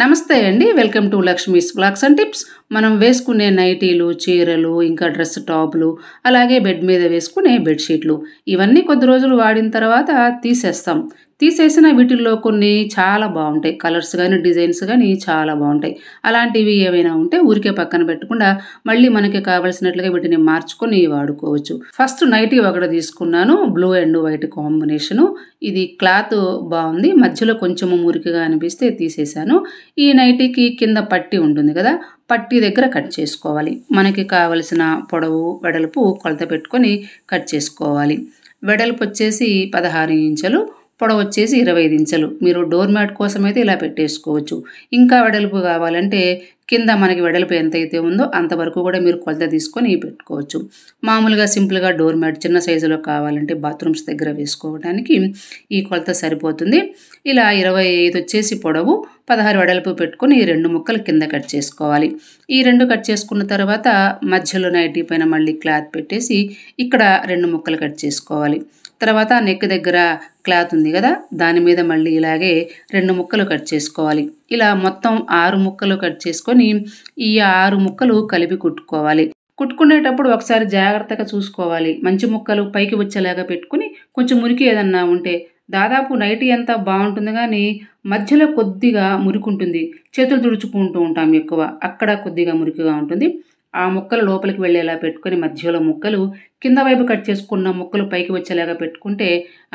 నమస్తే అండి welcome to Lakshmi's blogs and tips మనం వేసుకునే నైటీలు చీరలు ఇంకా డ్రెస్ టాపులు అలాగే బెడ్ మీద వేసుకునే బెడ్షీట్లు ఇవన్నీ కొద్ది రోజులు వాడిన తర్వాత తీసేస్తాం తీసేసిన వీటిల్లో కొన్ని చాలా బాగుంటాయి కలర్స్ కానీ డిజైన్స్ కానీ చాలా బాగుంటాయి అలాంటివి ఏమైనా ఉంటే ఊరికే పక్కన పెట్టకుండా మళ్ళీ మనకి కావలసినట్లుగా వీటిని మార్చుకొని వాడుకోవచ్చు ఫస్ట్ నైట్ ఒకటి తీసుకున్నాను బ్లూ అండ్ వైట్ కాంబినేషను ఇది క్లాత్ బాగుంది మధ్యలో కొంచెము మురికిగా అనిపిస్తే తీసేశాను ఈ నైటీకి కింద పట్టి ఉంటుంది కదా పట్టి దగ్గర కట్ చేసుకోవాలి మనకి కావలసిన పొడవు వెడల్పు కొలత పెట్టుకొని కట్ చేసుకోవాలి వెడల్పు వచ్చేసి పదహారు ఇంచులు పొడవు వచ్చేసి ఇరవై ఐదు ఇంచులు మీరు డోర్ మ్యాట్ కోసం అయితే ఇలా పెట్టేసుకోవచ్చు ఇంకా వెడల్పు కావాలంటే కింద మనకి వెడల్పు ఎంత అయితే ఉందో అంతవరకు కూడా మీరు కొలత తీసుకొని పెట్టుకోవచ్చు మామూలుగా సింపుల్గా డోర్ మ్యాట్ చిన్న సైజులో కావాలంటే బాత్రూమ్స్ దగ్గర వేసుకోవడానికి ఈ కొలత సరిపోతుంది ఇలా ఇరవై ఐదు వచ్చేసి పొడవు పదహారు వెడల్పు పెట్టుకొని ఈ రెండు ముక్కలు కింద కట్ చేసుకోవాలి ఈ రెండు కట్ చేసుకున్న తర్వాత మధ్యలో నైటీ పైన మళ్ళీ క్లాత్ పెట్టేసి ఇక్కడ రెండు ముక్కలు కట్ చేసుకోవాలి తర్వాత నెక్ దగ్గర క్లాత్ ఉంది కదా దాని మీద మళ్ళీ ఇలాగే రెండు ముక్కలు కట్ చేసుకోవాలి ఇలా మొత్తం ఆరు ముక్కలు కట్ చేసుకొని ఈ ఆరు ముక్కలు కలిపి కుట్టుకోవాలి కుట్టుకునేటప్పుడు ఒకసారి జాగ్రత్తగా చూసుకోవాలి మంచి ముక్కలు పైకి వచ్చేలాగా పెట్టుకుని కొంచెం మురికి ఏదన్నా ఉంటే దాదాపు నైట్ అంతా బాగుంటుంది కానీ మధ్యలో కొద్దిగా మురికి ఉంటుంది చేతులు తుడుచుకుంటూ ఉంటాం ఎక్కువ అక్కడ కొద్దిగా మురికిగా ఉంటుంది ఆ ముక్కలు లోపలికి వెళ్ళేలా పెట్టుకుని మధ్యలో ముక్కలు కింద వైపు కట్ చేసుకున్న ముక్కలు పైకి వచ్చేలాగా పెట్టుకుంటే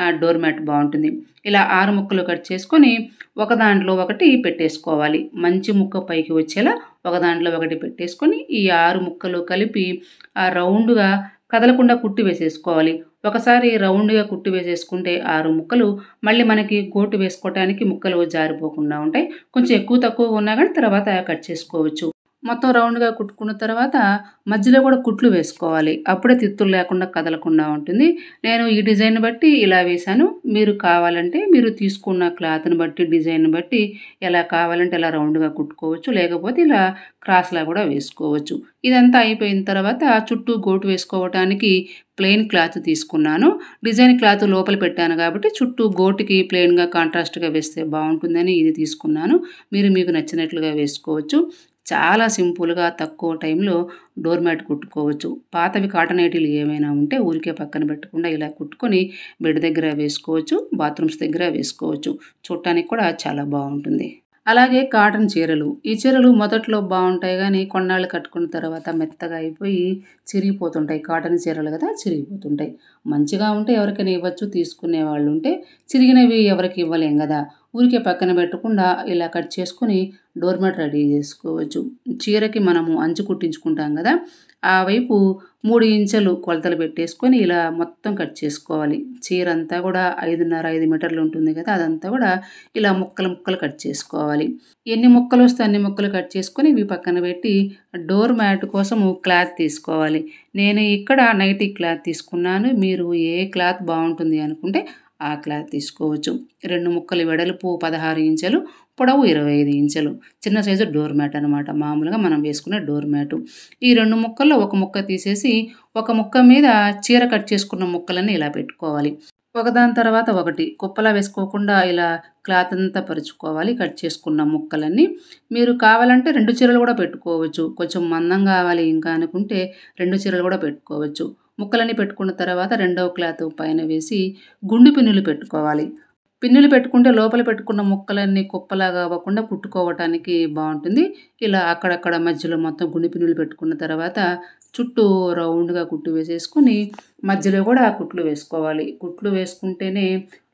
ఆ డోర్ మ్యాట్ బాగుంటుంది ఇలా ఆరు ముక్కలు కట్ చేసుకొని ఒక దాంట్లో ఒకటి పెట్టేసుకోవాలి మంచి ముక్క పైకి వచ్చేలా ఒక దాంట్లో ఒకటి పెట్టేసుకొని ఈ ఆరు ముక్కలు కలిపి ఆ రౌండ్గా కదలకుండా కుట్టి వేసేసుకోవాలి ఒకసారి రౌండ్గా కుట్టి వేసేసుకుంటే ఆరు ముక్కలు మళ్ళీ మనకి గోటు వేసుకోవటానికి ముక్కలు జారిపోకుండా ఉంటాయి కొంచెం ఎక్కువ తక్కువ ఉన్నా కానీ తర్వాత కట్ చేసుకోవచ్చు మొత్తం రౌండ్గా కుట్టుకున్న తర్వాత మధ్యలో కూడా కుట్లు వేసుకోవాలి అప్పుడే తిత్తులు లేకుండా కదలకుండా ఉంటుంది నేను ఈ డిజైన్ బట్టి ఇలా వేశాను మీరు కావాలంటే మీరు తీసుకున్న క్లాత్ని బట్టి డిజైన్ బట్టి ఎలా కావాలంటే ఇలా రౌండ్గా కుట్టుకోవచ్చు లేకపోతే ఇలా క్రాస్లా కూడా వేసుకోవచ్చు ఇదంతా అయిపోయిన తర్వాత చుట్టూ గోటు వేసుకోవటానికి ప్లెయిన్ క్లాత్ తీసుకున్నాను డిజైన్ క్లాత్ లోపల పెట్టాను కాబట్టి చుట్టూ గోటుకి ప్లెయిన్గా కాంట్రాస్ట్గా వేస్తే బాగుంటుందని ఇది తీసుకున్నాను మీరు మీకు నచ్చినట్లుగా వేసుకోవచ్చు చాలా సింపుల్గా తక్కువ టైంలో డోర్ మ్యాట్ కుట్టుకోవచ్చు పాతవి కాటన్ ఐటీలు ఏమైనా ఉంటే ఊరికే పక్కన పెట్టకుండా ఇలా కుట్టుకొని బెడ్ దగ్గర వేసుకోవచ్చు బాత్రూమ్స్ దగ్గర వేసుకోవచ్చు చూడటానికి కూడా చాలా బాగుంటుంది అలాగే కాటన్ చీరలు ఈ చీరలు మొదట్లో బాగుంటాయి కానీ కొన్నాళ్ళు కట్టుకున్న తర్వాత మెత్తగా అయిపోయి చిరిగిపోతుంటాయి కాటన్ చీరలు కదా చిరిగిపోతుంటాయి మంచిగా ఉంటే ఎవరికైనా ఇవ్వచ్చు తీసుకునే వాళ్ళు ఉంటే చిరిగినవి ఎవరికి ఇవ్వలేం కదా ఊరికే పక్కన పెట్టకుండా ఇలా కట్ చేసుకుని డోర్ మ్యాట్ రెడీ చేసుకోవచ్చు చీరకి మనము అంచు కుట్టించుకుంటాం కదా ఆ వైపు మూడు ఇంచెలు కొలతలు పెట్టేసుకొని ఇలా మొత్తం కట్ చేసుకోవాలి చీర అంతా కూడా ఐదున్నర ఐదు మీటర్లు ఉంటుంది కదా అదంతా కూడా ఇలా ముక్కలు ముక్కలు కట్ చేసుకోవాలి ఎన్ని ముక్కలు వస్తే అన్ని ముక్కలు కట్ చేసుకొని ఇవి పక్కన పెట్టి డోర్ మ్యాట్ కోసం క్లాత్ తీసుకోవాలి నేను ఇక్కడ నైటీ క్లాత్ తీసుకున్నాను మీరు ఏ క్లాత్ బాగుంటుంది అనుకుంటే అట్లా తీసుకోవచ్చు రెండు ముక్కలు వెడల్పు పదహారు ఇంచెలు పొడవు ఇరవై ఐదు ఇంచెలు చిన్న సైజు డోర్ మ్యాట్ అనమాట మామూలుగా మనం వేసుకునే డోర్ మ్యాటు ఈ రెండు ముక్కల్లో ఒక ముక్క తీసేసి ఒక ముక్క మీద చీర కట్ చేసుకున్న ముక్కలని ఇలా పెట్టుకోవాలి ఒకదాని తర్వాత ఒకటి కుప్పలా వేసుకోకుండా ఇలా క్లాత్ అంతా పరుచుకోవాలి కట్ చేసుకున్న ముక్కలన్నీ మీరు కావాలంటే రెండు చీరలు కూడా పెట్టుకోవచ్చు కొంచెం మందం కావాలి ఇంకా అనుకుంటే రెండు చీరలు కూడా పెట్టుకోవచ్చు ముక్కలని పెట్టుకున్న తర్వాత రెండవ క్లాత్ పైన వేసి గుండు పిన్నులు పెట్టుకోవాలి పిన్నులు పెట్టుకుంటే లోపల పెట్టుకున్న ముక్కలన్నీ కుప్పలాగా అవ్వకుండా కుట్టుకోవటానికి బాగుంటుంది ఇలా అక్కడక్కడ మధ్యలో మొత్తం గుండు పిన్నులు పెట్టుకున్న తర్వాత చుట్టూ రౌండ్గా కుట్టు వేసేసుకుని మధ్యలో కూడా కుట్లు వేసుకోవాలి కుట్లు వేసుకుంటేనే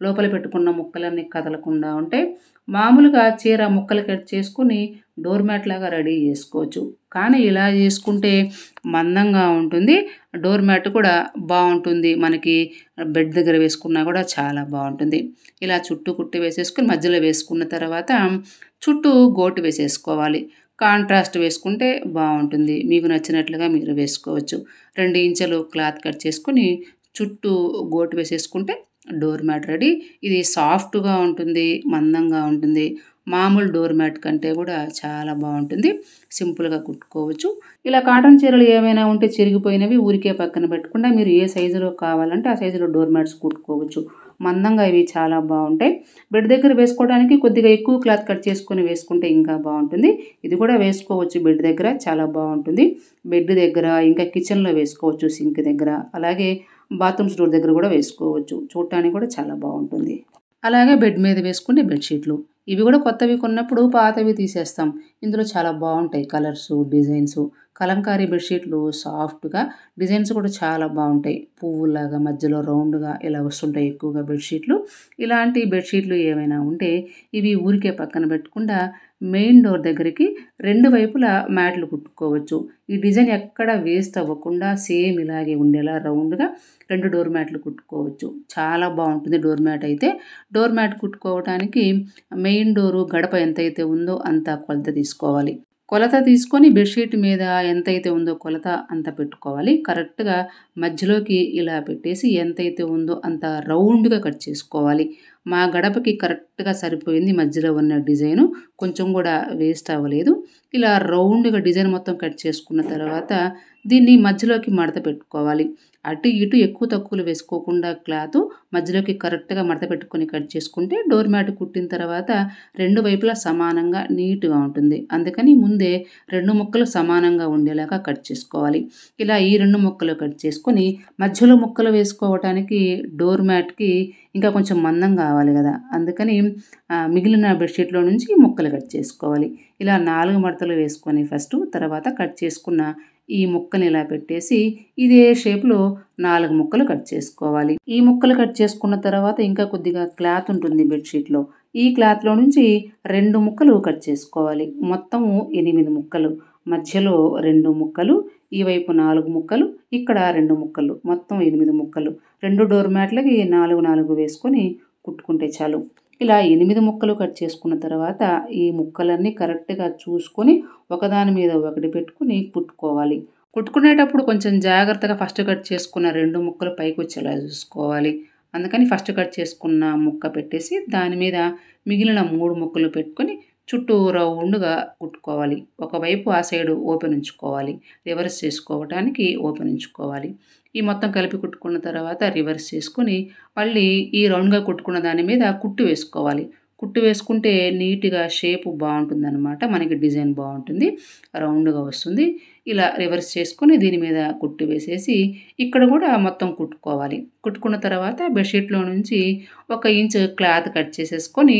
లోపల పెట్టుకున్న ముక్కలన్నీ కదలకుండా ఉంటాయి మామూలుగా చీర ముక్కలు కట్ చేసుకుని డోర్ మ్యాట్ లాగా రెడీ చేసుకోవచ్చు కానీ ఇలా చేసుకుంటే మందంగా ఉంటుంది డోర్ మ్యాట్ కూడా బాగుంటుంది మనకి బెడ్ దగ్గర వేసుకున్నా కూడా చాలా బాగుంటుంది ఇలా చుట్టూ కుట్టి వేసేసుకుని మధ్యలో వేసుకున్న తర్వాత చుట్టూ గోటు వేసేసుకోవాలి కాంట్రాస్ట్ వేసుకుంటే బాగుంటుంది మీకు నచ్చినట్లుగా మీరు వేసుకోవచ్చు రెండు ఇంచెలు క్లాత్ కట్ చేసుకుని చుట్టూ గోటు వేసేసుకుంటే డోర్ మ్యాట్ రెడీ ఇది సాఫ్ట్గా ఉంటుంది మందంగా ఉంటుంది మామూలు డోర్ మ్యాట్ కంటే కూడా చాలా బాగుంటుంది సింపుల్గా కుట్టుకోవచ్చు ఇలా కాటన్ చీరలు ఏమైనా ఉంటే చిరిగిపోయినవి ఊరికే పక్కన పెట్టకుండా మీరు ఏ సైజులో కావాలంటే ఆ సైజులో డోర్ మ్యాట్స్ కుట్టుకోవచ్చు మందంగా ఇవి చాలా బాగుంటాయి బెడ్ దగ్గర వేసుకోవడానికి కొద్దిగా ఎక్కువ క్లాత్ కట్ చేసుకొని వేసుకుంటే ఇంకా బాగుంటుంది ఇది కూడా వేసుకోవచ్చు బెడ్ దగ్గర చాలా బాగుంటుంది బెడ్ దగ్గర ఇంకా కిచెన్లో వేసుకోవచ్చు సింక్ దగ్గర అలాగే బాత్రూమ్ స్టోర్ దగ్గర కూడా వేసుకోవచ్చు చూడటానికి కూడా చాలా బాగుంటుంది అలాగే బెడ్ మీద వేసుకునే బెడ్షీట్లు ఇవి కూడా కొత్తవి కొన్నప్పుడు పాతవి తీసేస్తాం ఇందులో చాలా బాగుంటాయి కలర్సు డిజైన్సు కలంకారీ బెడ్షీట్లు సాఫ్ట్గా డిజైన్స్ కూడా చాలా బాగుంటాయి పువ్వులాగా మధ్యలో రౌండ్గా ఇలా వస్తుంటాయి ఎక్కువగా బెడ్షీట్లు ఇలాంటి బెడ్షీట్లు ఏమైనా ఉంటే ఇవి ఊరికే పక్కన పెట్టకుండా మెయిన్ డోర్ దగ్గరికి రెండు వైపులా మ్యాట్లు కుట్టుకోవచ్చు ఈ డిజైన్ ఎక్కడ వేస్ట్ అవ్వకుండా సేమ్ ఇలాగే ఉండేలా రౌండ్గా రెండు డోర్ మ్యాట్లు కుట్టుకోవచ్చు చాలా బాగుంటుంది డోర్ మ్యాట్ అయితే డోర్ మ్యాట్ కుట్టుకోవడానికి మెయిన్ డోరు గడప ఎంతైతే ఉందో అంత కొలత తీసుకోవాలి కొలత తీసుకొని బెడ్షీట్ మీద ఎంతైతే ఉందో కొలత అంత పెట్టుకోవాలి కరెక్ట్గా మధ్యలోకి ఇలా పెట్టేసి ఎంతైతే ఉందో అంత రౌండ్గా కట్ చేసుకోవాలి మా గడపకి కరెక్ట్గా సరిపోయింది మధ్యలో ఉన్న డిజైను కొంచెం కూడా వేస్ట్ అవ్వలేదు ఇలా రౌండ్గా డిజైన్ మొత్తం కట్ చేసుకున్న తర్వాత దీన్ని మధ్యలోకి మడత పెట్టుకోవాలి అటు ఇటు ఎక్కువ తక్కువలు వేసుకోకుండా క్లాత్ మధ్యలోకి కరెక్ట్గా మడత పెట్టుకొని కట్ చేసుకుంటే డోర్ మ్యాట్ కుట్టిన తర్వాత రెండు వైపులా సమానంగా నీట్గా ఉంటుంది అందుకని ముందే రెండు ముక్కలు సమానంగా ఉండేలాగా కట్ చేసుకోవాలి ఇలా ఈ రెండు ముక్కలు కట్ చేసుకొని మధ్యలో ముక్కలు వేసుకోవటానికి డోర్ మ్యాట్కి ఇంకా కొంచెం మందం కావాలి కదా అందుకని మిగిలిన బెడ్షీట్లో నుంచి ముక్కలు కట్ చేసుకోవాలి ఇలా నాలుగు మడతలు వేసుకొని ఫస్ట్ తర్వాత కట్ చేసుకున్న ఈ ముక్కని ఇలా పెట్టేసి ఇదే షేప్లో నాలుగు ముక్కలు కట్ చేసుకోవాలి ఈ ముక్కలు కట్ చేసుకున్న తర్వాత ఇంకా కొద్దిగా క్లాత్ ఉంటుంది బెడ్షీట్లో ఈ క్లాత్లో నుంచి రెండు ముక్కలు కట్ చేసుకోవాలి మొత్తము ఎనిమిది ముక్కలు మధ్యలో రెండు ముక్కలు ఈ వైపు నాలుగు ముక్కలు ఇక్కడ రెండు ముక్కలు మొత్తం ఎనిమిది ముక్కలు రెండు డోర్ మ్యాట్లకి నాలుగు నాలుగు వేసుకొని కుట్టుకుంటే చాలు ఇలా ఎనిమిది ముక్కలు కట్ చేసుకున్న తర్వాత ఈ ముక్కలన్నీ కరెక్ట్గా చూసుకొని ఒకదాని మీద ఒకటి పెట్టుకుని కుట్టుకోవాలి కుట్టుకునేటప్పుడు కొంచెం జాగ్రత్తగా ఫస్ట్ కట్ చేసుకున్న రెండు ముక్కలు పైకి వచ్చేలా చూసుకోవాలి అందుకని ఫస్ట్ కట్ చేసుకున్న ముక్క పెట్టేసి దాని మీద మిగిలిన మూడు ముక్కలు పెట్టుకొని చుట్టూరా ఉండుగా కుట్టుకోవాలి ఒకవైపు ఆ సైడు ఓపెన్ ఉంచుకోవాలి రివర్స్ చేసుకోవడానికి ఓపెన్ ఉంచుకోవాలి ఈ మొత్తం కలిపి కుట్టుకున్న తర్వాత రివర్స్ చేసుకుని మళ్ళీ ఈ రౌండ్గా కుట్టుకున్న దాని మీద కుట్టు వేసుకోవాలి కుట్టు వేసుకుంటే నీట్గా షేప్ బాగుంటుందన్నమాట మనకి డిజైన్ బాగుంటుంది రౌండ్గా వస్తుంది ఇలా రివర్స్ చేసుకుని దీని మీద కుట్టు వేసేసి ఇక్కడ కూడా మొత్తం కుట్టుకోవాలి కుట్టుకున్న తర్వాత బెడ్షీట్లో నుంచి ఒక ఇంచ్ క్లాత్ కట్ చేసేసుకొని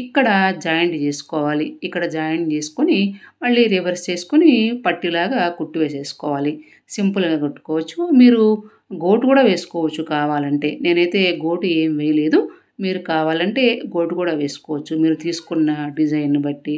ఇక్కడ జాయింట్ చేసుకోవాలి ఇక్కడ జాయింట్ చేసుకొని మళ్ళీ రివర్స్ చేసుకొని పట్టిలాగా కుట్టు వేసేసుకోవాలి సింపుల్గా కుట్టుకోవచ్చు మీరు గోటు కూడా వేసుకోవచ్చు కావాలంటే నేనైతే గోటు ఏం వేయలేదు మీరు కావాలంటే గోటు కూడా వేసుకోవచ్చు మీరు తీసుకున్న డిజైన్ బట్టి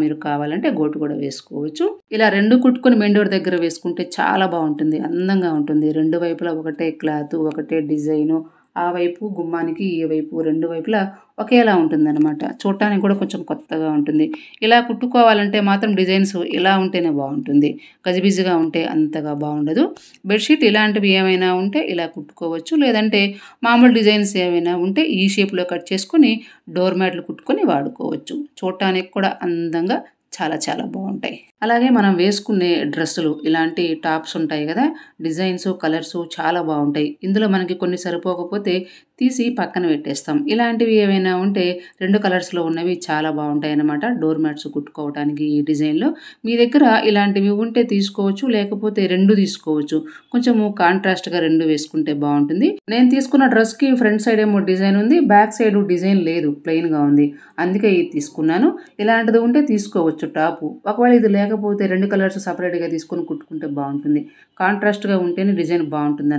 మీరు కావాలంటే గోటు కూడా వేసుకోవచ్చు ఇలా రెండు కుట్టుకుని మెండోర్ దగ్గర వేసుకుంటే చాలా బాగుంటుంది అందంగా ఉంటుంది రెండు వైపులా ఒకటే క్లాత్ ఒకటే డిజైను ఆ వైపు గుమ్మానికి ఈ వైపు రెండు వైపులా ఒకేలా ఉంటుందన్నమాట చూడటానికి కూడా కొంచెం కొత్తగా ఉంటుంది ఇలా కుట్టుకోవాలంటే మాత్రం డిజైన్స్ ఇలా ఉంటేనే బాగుంటుంది గజిబిజిగా ఉంటే అంతగా బాగుండదు బెడ్షీట్ ఇలాంటివి ఏమైనా ఉంటే ఇలా కుట్టుకోవచ్చు లేదంటే మామూలు డిజైన్స్ ఏమైనా ఉంటే ఈ షేప్లో కట్ చేసుకుని డోర్ మ్యాట్లు కుట్టుకొని వాడుకోవచ్చు చూడటానికి కూడా అందంగా చాలా చాలా బాగుంటాయి అలాగే మనం వేసుకునే డ్రెస్సులు ఇలాంటి టాప్స్ ఉంటాయి కదా డిజైన్స్ కలర్స్ చాలా బాగుంటాయి ఇందులో మనకి కొన్ని సరిపోకపోతే తీసి పక్కన పెట్టేస్తాం ఇలాంటివి ఏవైనా ఉంటే రెండు కలర్స్లో ఉన్నవి చాలా బాగుంటాయి అన్నమాట డోర్ మ్యాట్స్ కుట్టుకోవడానికి ఈ డిజైన్లో మీ దగ్గర ఇలాంటివి ఉంటే తీసుకోవచ్చు లేకపోతే రెండు తీసుకోవచ్చు కొంచెము కాంట్రాస్ట్గా రెండు వేసుకుంటే బాగుంటుంది నేను తీసుకున్న డ్రెస్కి ఫ్రంట్ సైడ్ ఏమో డిజైన్ ఉంది బ్యాక్ సైడ్ డిజైన్ లేదు ప్లెయిన్గా ఉంది అందుకే ఇది తీసుకున్నాను ఇలాంటిది ఉంటే తీసుకోవచ్చు టాపు ఒకవేళ ఇది లేకపోతే రెండు కలర్స్ సపరేట్గా తీసుకొని కుట్టుకుంటే బాగుంటుంది కాంట్రాస్ట్గా ఉంటేనే డిజైన్ బాగుంటుంది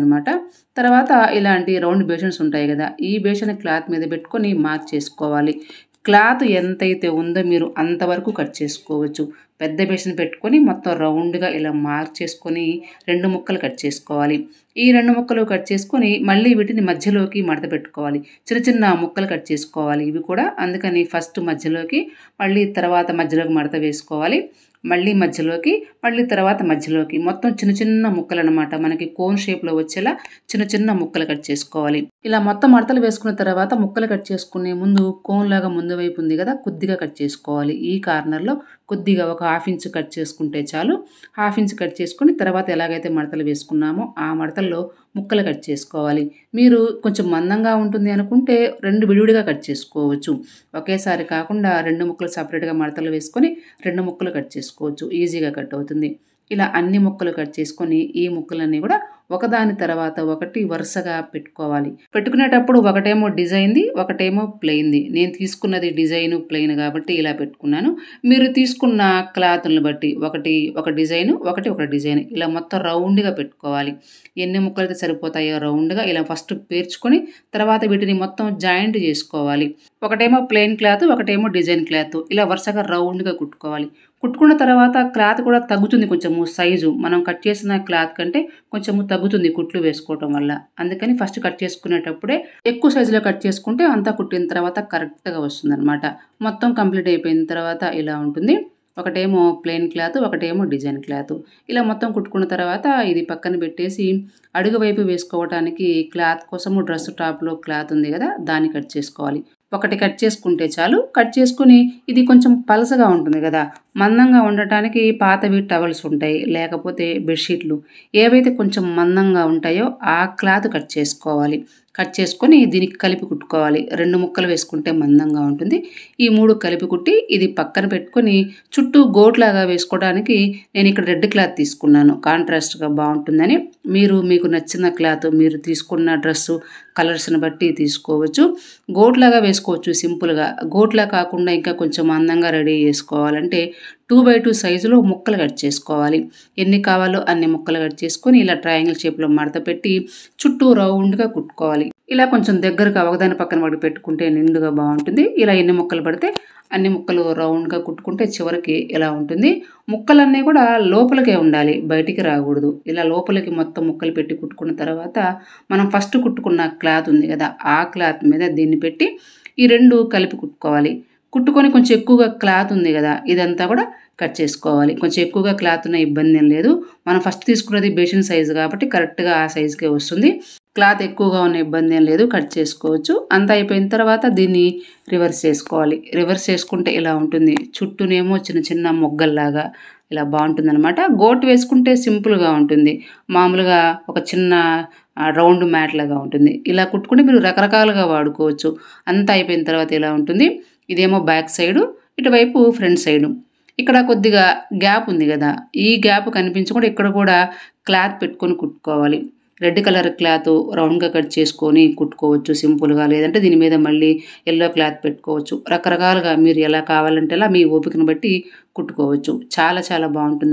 తర్వాత ఇలాంటి రౌండ్ బేషన్స్ ఉంటాయి కదా ఈ బేషన్ క్లాత్ మీద పెట్టుకొని మార్క్ చేసుకోవాలి క్లాత్ ఎంతైతే ఉందో మీరు అంతవరకు కట్ చేసుకోవచ్చు పెద్ద బేషన్ పెట్టుకొని మొత్తం రౌండ్గా ఇలా మార్క్ చేసుకొని రెండు ముక్కలు కట్ చేసుకోవాలి ఈ రెండు ముక్కలు కట్ చేసుకొని మళ్ళీ వీటిని మధ్యలోకి మడత పెట్టుకోవాలి చిన్న చిన్న ముక్కలు కట్ చేసుకోవాలి ఇవి కూడా అందుకని ఫస్ట్ మధ్యలోకి మళ్ళీ తర్వాత మధ్యలోకి మడత వేసుకోవాలి మళ్ళీ మధ్యలోకి మళ్ళీ తర్వాత మధ్యలోకి మొత్తం చిన్న చిన్న ముక్కలు అనమాట మనకి కోన్ షేప్లో వచ్చేలా చిన్న చిన్న ముక్కలు కట్ చేసుకోవాలి ఇలా మొత్తం మడతలు వేసుకున్న తర్వాత ముక్కలు కట్ చేసుకునే ముందు కోన్ లాగా ముందు వైపు ఉంది కదా కొద్దిగా కట్ చేసుకోవాలి ఈ కార్నర్లో కొద్దిగా ఒక హాఫ్ ఇంచ్ కట్ చేసుకుంటే చాలు హాఫ్ ఇంచ్ కట్ చేసుకుని తర్వాత ఎలాగైతే మడతలు వేసుకున్నామో ఆ మడతల్లో ముక్కలు కట్ చేసుకోవాలి మీరు కొంచెం మందంగా ఉంటుంది అనుకుంటే రెండు విడివిడిగా కట్ చేసుకోవచ్చు ఒకేసారి కాకుండా రెండు ముక్కలు సపరేట్గా మడతలు వేసుకొని రెండు ముక్కలు కట్ చేసుకోవచ్చు ఈజీగా కట్ అవుతుంది ఇలా అన్ని ముక్కలు కట్ చేసుకొని ఈ ముక్కలన్నీ కూడా ఒకదాని తర్వాత ఒకటి వరుసగా పెట్టుకోవాలి పెట్టుకునేటప్పుడు ఒకటేమో డిజైన్ది ఒకటేమో ప్లెయిన్ది నేను తీసుకున్నది డిజైన్ ప్లెయిన్ కాబట్టి ఇలా పెట్టుకున్నాను మీరు తీసుకున్న క్లాత్ని బట్టి ఒకటి ఒక డిజైన్ ఒకటి ఒక డిజైన్ ఇలా మొత్తం రౌండ్గా పెట్టుకోవాలి ఎన్ని అయితే సరిపోతాయో రౌండ్గా ఇలా ఫస్ట్ పేర్చుకొని తర్వాత వీటిని మొత్తం జాయింట్ చేసుకోవాలి ఒకటేమో ప్లెయిన్ క్లాత్ ఒకటేమో డిజైన్ క్లాత్ ఇలా వరుసగా రౌండ్గా కుట్టుకోవాలి కుట్టుకున్న తర్వాత క్లాత్ కూడా తగ్గుతుంది కొంచెము సైజు మనం కట్ చేసిన క్లాత్ కంటే కొంచెము తగ్గు తగ్గుతుంది కుట్లు వేసుకోవటం వల్ల అందుకని ఫస్ట్ కట్ చేసుకునేటప్పుడే ఎక్కువ సైజులో కట్ చేసుకుంటే అంతా కుట్టిన తర్వాత కరెక్ట్గా వస్తుంది అనమాట మొత్తం కంప్లీట్ అయిపోయిన తర్వాత ఇలా ఉంటుంది ఒకటేమో ప్లెయిన్ క్లాత్ ఒకటేమో డిజైన్ క్లాత్ ఇలా మొత్తం కుట్టుకున్న తర్వాత ఇది పక్కన పెట్టేసి అడుగు వైపు వేసుకోవడానికి క్లాత్ కోసము డ్రెస్ టాప్లో క్లాత్ ఉంది కదా దాన్ని కట్ చేసుకోవాలి ఒకటి కట్ చేసుకుంటే చాలు కట్ చేసుకుని ఇది కొంచెం పలసగా ఉంటుంది కదా మందంగా ఉండటానికి పాతవి టవల్స్ ఉంటాయి లేకపోతే బెడ్షీట్లు ఏవైతే కొంచెం మందంగా ఉంటాయో ఆ క్లాత్ కట్ చేసుకోవాలి కట్ చేసుకొని దీనికి కలిపి కుట్టుకోవాలి రెండు ముక్కలు వేసుకుంటే మందంగా ఉంటుంది ఈ మూడు కలిపి కుట్టి ఇది పక్కన పెట్టుకొని చుట్టూ గోట్లాగా వేసుకోవడానికి నేను ఇక్కడ రెడ్ క్లాత్ తీసుకున్నాను కాంట్రాస్ట్గా బాగుంటుందని మీరు మీకు నచ్చిన క్లాత్ మీరు తీసుకున్న డ్రెస్సు కలర్స్ని బట్టి తీసుకోవచ్చు గోట్లాగా వేసుకోవచ్చు సింపుల్గా గోట్లా కాకుండా ఇంకా కొంచెం అందంగా రెడీ చేసుకోవాలంటే టూ బై టూ సైజులో ముక్కలు కట్ చేసుకోవాలి ఎన్ని కావాలో అన్ని ముక్కలు కట్ చేసుకొని ఇలా ట్రయాంగిల్ షేప్లో మడత పెట్టి చుట్టూ రౌండ్గా కుట్టుకోవాలి ఇలా కొంచెం దగ్గరగా ఒకదాని పక్కన పడి పెట్టుకుంటే నిండుగా బాగుంటుంది ఇలా ఎన్ని ముక్కలు పడితే అన్ని ముక్కలు రౌండ్గా కుట్టుకుంటే చివరికి ఇలా ఉంటుంది ముక్కలన్నీ కూడా లోపలికే ఉండాలి బయటికి రాకూడదు ఇలా లోపలికి మొత్తం ముక్కలు పెట్టి కుట్టుకున్న తర్వాత మనం ఫస్ట్ కుట్టుకున్న క్లాత్ ఉంది కదా ఆ క్లాత్ మీద దీన్ని పెట్టి ఈ రెండు కలిపి కుట్టుకోవాలి కుట్టుకొని కొంచెం ఎక్కువగా క్లాత్ ఉంది కదా ఇదంతా కూడా కట్ చేసుకోవాలి కొంచెం ఎక్కువగా క్లాత్ ఉన్న ఇబ్బంది ఏం లేదు మనం ఫస్ట్ తీసుకున్నది బేషన్ సైజు కాబట్టి కరెక్ట్గా ఆ సైజుకే వస్తుంది క్లాత్ ఎక్కువగా ఉన్న ఇబ్బంది ఏం లేదు కట్ చేసుకోవచ్చు అంత అయిపోయిన తర్వాత దీన్ని రివర్స్ చేసుకోవాలి రివర్స్ చేసుకుంటే ఇలా ఉంటుంది చుట్టూనేమో చిన్న చిన్న మొగ్గల్లాగా ఇలా బాగుంటుంది అనమాట గోటు వేసుకుంటే సింపుల్గా ఉంటుంది మామూలుగా ఒక చిన్న రౌండ్ మ్యాట్ లాగా ఉంటుంది ఇలా కుట్టుకుంటే మీరు రకరకాలుగా వాడుకోవచ్చు అంత అయిపోయిన తర్వాత ఇలా ఉంటుంది ఇదేమో బ్యాక్ సైడు ఇటువైపు ఫ్రంట్ సైడు ఇక్కడ కొద్దిగా గ్యాప్ ఉంది కదా ఈ గ్యాప్ కనిపించకుండా ఇక్కడ కూడా క్లాత్ పెట్టుకొని కుట్టుకోవాలి రెడ్ కలర్ క్లాత్ రౌండ్గా కట్ చేసుకొని కుట్టుకోవచ్చు సింపుల్గా లేదంటే దీని మీద మళ్ళీ ఎల్లో క్లాత్ పెట్టుకోవచ్చు రకరకాలుగా మీరు ఎలా కావాలంటే అలా మీ ఓపికను బట్టి కుట్టుకోవచ్చు చాలా చాలా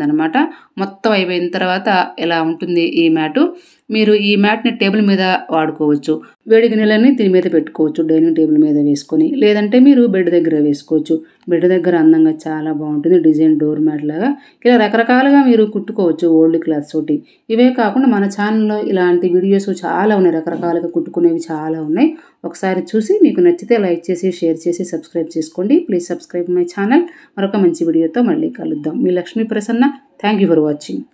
అనమాట మొత్తం అయిపోయిన తర్వాత ఎలా ఉంటుంది ఈ మ్యాటు మీరు ఈ మ్యాట్ని టేబుల్ మీద వాడుకోవచ్చు వేడి నీళ్ళని దీని మీద పెట్టుకోవచ్చు డైనింగ్ టేబుల్ మీద వేసుకొని లేదంటే మీరు బెడ్ దగ్గర వేసుకోవచ్చు బెడ్ దగ్గర అందంగా చాలా బాగుంటుంది డిజైన్ డోర్ మ్యాట్ లాగా ఇలా రకరకాలుగా మీరు కుట్టుకోవచ్చు ఓల్డ్ క్లాత్స్ తోటి ఇవే కాకుండా మన ఛానల్లో ఇలాంటి వీడియోస్ చాలా ఉన్నాయి రకరకాలుగా కుట్టుకునేవి చాలా ఉన్నాయి ఒకసారి చూసి మీకు నచ్చితే లైక్ చేసి షేర్ చేసి సబ్స్క్రైబ్ చేసుకోండి ప్లీజ్ సబ్స్క్రైబ్ మై ఛానల్ మరొక మంచి వీడియోతో మళ్ళీ కలుద్దాం మీ Lakshmi Prasanna thank for watching